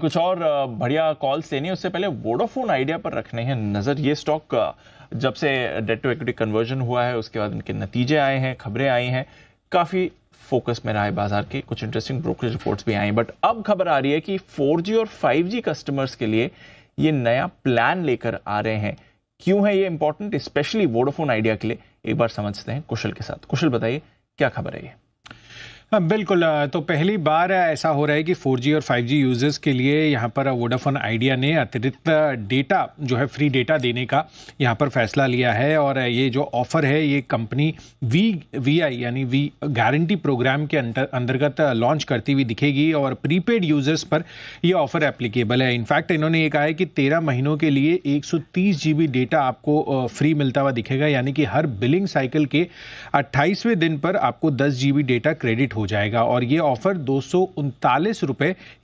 कुछ और बढ़िया कॉल्स लेनी है उससे पहले वोडाफोन आइडिया पर रखने हैं नज़र ये स्टॉक जब से डेट टू इक्विटी कन्वर्जन हुआ है उसके बाद उनके नतीजे आए हैं खबरें आई हैं काफ़ी फोकस में रहा है बाजार के कुछ इंटरेस्टिंग ब्रोकरेज रिपोर्ट्स भी आए बट अब खबर आ रही है कि 4G और 5G कस्टमर्स के लिए ये नया प्लान लेकर आ रहे हैं क्यों है ये इंपॉर्टेंट स्पेशली वोडाफोन आइडिया के लिए एक बार समझते हैं कुशल के साथ कुशल बताइए क्या खबर है ये हाँ, बिल्कुल तो पहली बार ऐसा हो रहा है कि 4G और 5G यूजर्स के लिए यहाँ पर वोडाफोन आइडिया ने अतिरिक्त डेटा जो है फ्री डेटा देने का यहाँ पर फैसला लिया है और ये जो ऑफर है ये कंपनी वी वी आई यानी वी गारंटी प्रोग्राम के अंतर्गत लॉन्च करती हुई दिखेगी और प्रीपेड यूजर्स पर यह ऑफर एप्लीकेबल है इनफैक्ट इन्होंने ये कहा है कि तेरह महीनों के लिए एक सौ डेटा आपको फ्री मिलता हुआ दिखेगा यानी कि हर बिलिंग साइकिल के अट्ठाईसवें दिन पर आपको दस जी डेटा क्रेडिट हो जाएगा और ये ऑफर दो सौ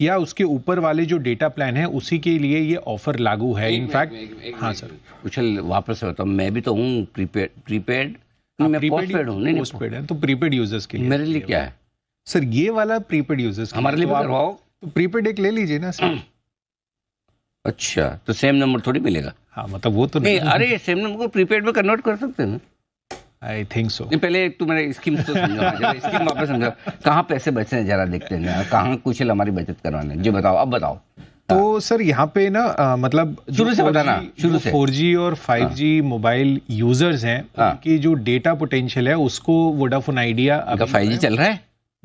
या उसके ऊपर वाले जो डेटा प्लान है उसी के लिए ये ऑफर लागू है इनफैक्ट हाँ सर कुशल वापस होता मैं भी तो हूँ प्रीपेड प्रीपेड पोस्टपेड हूँ है तो प्रीपेड यूजर्स के लिए मेरे लिए क्या है सर ये वाला प्रीपेड यूजर्स हमारे लिए तो प्रीपेड तो एक ले लीजिए ना सर अच्छा तो सेम नंबर थोड़ी मिलेगा हाँ मतलब वो तो नहीं, नहीं अरे सेम नंबर को प्रीपेड में कन्वर्ट कर सकते हैं ना आई थिंक सो पहले तू मेरे स्कीम तो समझो स्कीम वापस समझो कहाँ पैसे बचे हैं जरा देखते हैं कहाँ कुछ हमारी बचत करवाने जी बताओ अब बताओ तो सर यहाँ पे ना मतलब शुरू से बताना शुरू से फोर जी और फाइव जी मोबाइल यूजर्स हैं हाँ। उनकी जो डेटा पोटेंशियल है उसको वोडाफोन आइडिया फाइव जी चल रहा है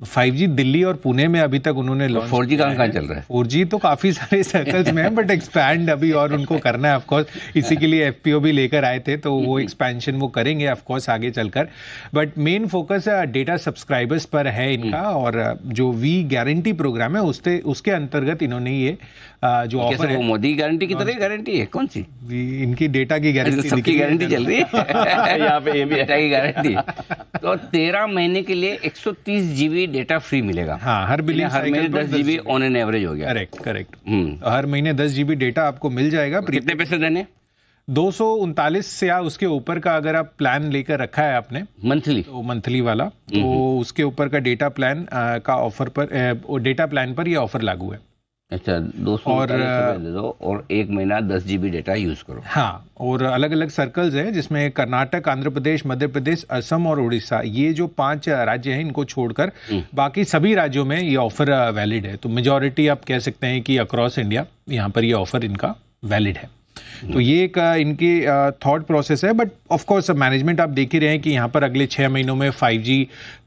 5G दिल्ली और पुणे में अभी तक उन्होंने फोर जी कहाँ कहाँ चल रहा है फोर जी तो काफ़ी सारे सर्कल्स में है बट एक्सपैंड अभी और उनको करना है ऑफकोर्स इसी के लिए एफ भी लेकर आए थे तो वो एक्सपेंशन वो करेंगे ऑफकोर्स आगे चलकर but main focus data subscribers पर है इनका हम्म। और uh, जो वी गारंटी प्रोग्राम है उसके उसके अंतर्गत इन्होंने ये uh, जो ऑफर है मोदी गारंटी की तरह हाँ। गारंटी है कौन सी इनकी डेटा की गारंटी गारंटी चल रही है यहाँ पे डेटा की गारंटी तो तेरह महीने के लिए एक सौ तीस जीबी डेटा फ्री मिलेगा हाँ हर बिलिंग हम्म। हर महीने दस जीबी ऑन एन एवरेज हो गया करेक्ट करेक्ट हर महीने दस जीबी डेटा आपको मिल जाएगा तो कितने पैसे देने दो सौ उनतालीस से या उसके ऊपर का अगर आप प्लान लेकर रखा है आपने मंथली तो मंथली वाला तो हम्म, हम्म। उसके ऊपर का डेटा प्लान आ, का ऑफर पर डेटा प्लान पर ये ऑफर लागू है अच्छा दो सौ और दे दो और एक महीना दस जी बी डेटा यूज करो हाँ और अलग अलग सर्कल्स हैं जिसमें कर्नाटक आंध्र प्रदेश मध्य प्रदेश असम और उड़ीसा ये जो पांच राज्य हैं इनको छोड़कर हम्म। बाकी सभी राज्यों में ये ऑफर वैलिड है तो मेजोरिटी आप कह सकते हैं कि अक्रॉस इंडिया यहाँ पर ये ऑफर इनका वैलिड है तो ये एक इनकी थॉट प्रोसेस है बट ऑफकोर्स मैनेजमेंट आप देख ही रहे हैं कि यहाँ पर अगले छः महीनों में 5G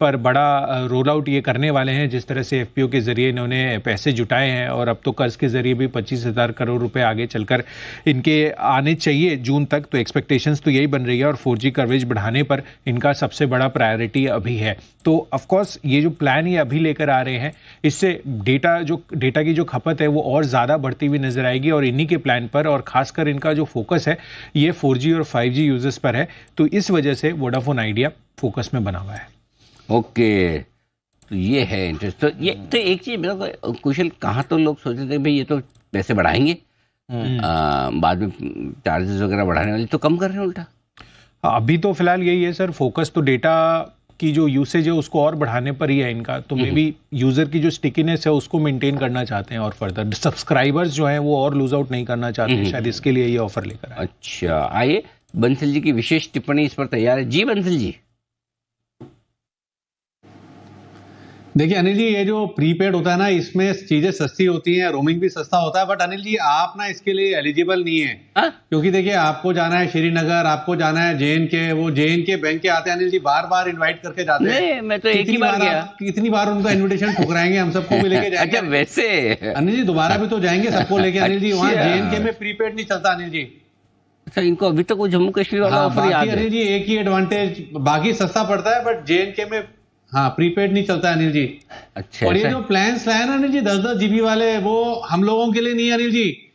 पर बड़ा रोल आउट ये करने वाले हैं जिस तरह से एफ के ज़रिए इन्होंने पैसे जुटाए हैं और अब तो कर्ज के ज़रिए भी पच्चीस हज़ार करोड़ रुपये आगे चलकर इनके आने चाहिए जून तक तो एक्सपेक्टेशंस तो यही बन रही है और फोर कवरेज बढ़ाने पर इनका सबसे बड़ा प्रायोरिटी अभी है तो ऑफकोर्स ये जो प्लान ये अभी लेकर आ रहे हैं इससे डेटा जो डेटा की जो खपत है वो और ज़्यादा बढ़ती हुई नजर आएगी और इन्हीं के प्लान पर और खासकर इनका जो फोकस है ये 4G और 5G यूजर्स पर है तो इस वजह से वोडाफोन आइडिया फोकस में बना हुआ है ओके तो ये है इंटरेस्ट तो ये तो एक चीज़ मेरे को कुशल कहाँ तो लोग सोचते थे भाई ये तो पैसे बढ़ाएंगे हम्म। आ, बाद में चार्जेस वगैरह बढ़ाने वाले तो कम कर रहे हैं उल्टा हाँ, अभी तो फिलहाल यही है सर फोकस तो डेटा की जो यूसेज है उसको और बढ़ाने पर ही है इनका तो मे बी यूज़र की जो स्टिकीनेस है उसको मेंटेन करना चाहते हैं और फर्दर सब्सक्राइबर्स जो हैं वो और लूज आउट नहीं करना चाहते हैं शायद इसके लिए ये ऑफर लेकर अच्छा आइए बंसल जी की विशेष टिप्पणी इस पर तैयार है जी बंसल जी देखिए अनिल जी ये जो प्रीपेड होता है ना इसमें चीजें सस्ती होती हैं रोमिंग भी सस्ता होता है बट अनिल जी आप ना इसके लिए एलिजिबल नहीं है आ? हाँ? क्योंकि देखिए आपको जाना है श्रीनगर आपको जाना है जेएन के वो जेएन के बैंक के आते हैं अनिल जी बार बार इनवाइट करके जाते हैं मैं तो एक ही बार गया कितनी बार उनका इन्विटेशन ठुकराएंगे हम सबको भी लेके अच्छा, जाएंगे अच्छा वैसे अनिल जी दोबारा भी तो जाएंगे सबको लेके अनिल जी वहाँ जेएन अच्छा। के में प्रीपेड नहीं चलता अनिल जी अच्छा इनको अभी तक तो जम्मू कश्मीर वाला ऑफर हाँ, याद है अनिल जी एक ही एडवांटेज बाकी सस्ता पड़ता है बट जेएन के में हाँ प्रीपेड नहीं चलता अनिल जी अच्छा और ये जो प्लान है ना अनिल जी दस दस जीबी वाले वो हम लोगों के लिए नहीं अनिल जी